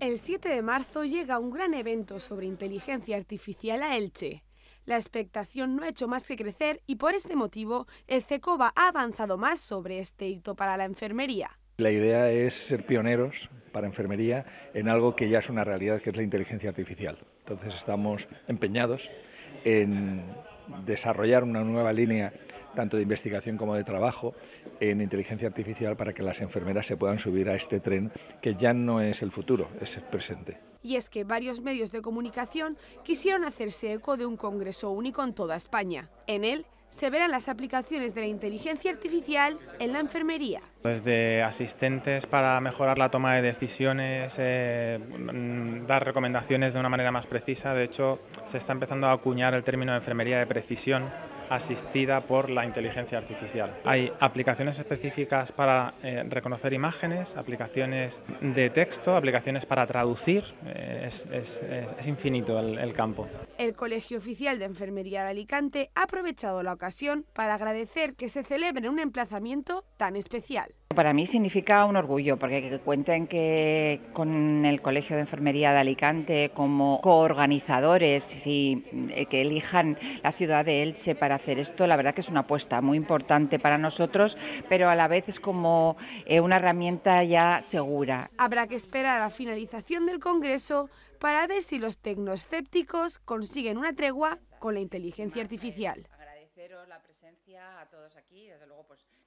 El 7 de marzo llega un gran evento sobre inteligencia artificial a Elche. La expectación no ha hecho más que crecer y por este motivo el CECOBA ha avanzado más sobre este hito para la enfermería. La idea es ser pioneros para enfermería en algo que ya es una realidad, que es la inteligencia artificial. Entonces estamos empeñados en desarrollar una nueva línea tanto de investigación como de trabajo en inteligencia artificial para que las enfermeras se puedan subir a este tren que ya no es el futuro, es el presente. Y es que varios medios de comunicación quisieron hacerse eco de un congreso único en toda España. En él se verán las aplicaciones de la inteligencia artificial en la enfermería. Desde asistentes para mejorar la toma de decisiones, eh, mm, dar recomendaciones de una manera más precisa. De hecho, se está empezando a acuñar el término de enfermería de precisión asistida por la inteligencia artificial. Hay aplicaciones específicas para eh, reconocer imágenes, aplicaciones de texto, aplicaciones para traducir, eh, es, infinito el, el campo. El Colegio Oficial de Enfermería de Alicante ha aprovechado la ocasión para agradecer que se celebre un emplazamiento tan especial. Para mí significa un orgullo, porque cuenten que con el Colegio de Enfermería de Alicante como coorganizadores y eh, que elijan la ciudad de Elche para hacer esto. La verdad que es una apuesta muy importante para nosotros, pero a la vez es como eh, una herramienta ya segura. Habrá que esperar a la finalización del Congreso para ver si los tecnoescépticos consiguen una tregua con la inteligencia artificial. Agradeceros la presencia a todos aquí, pues,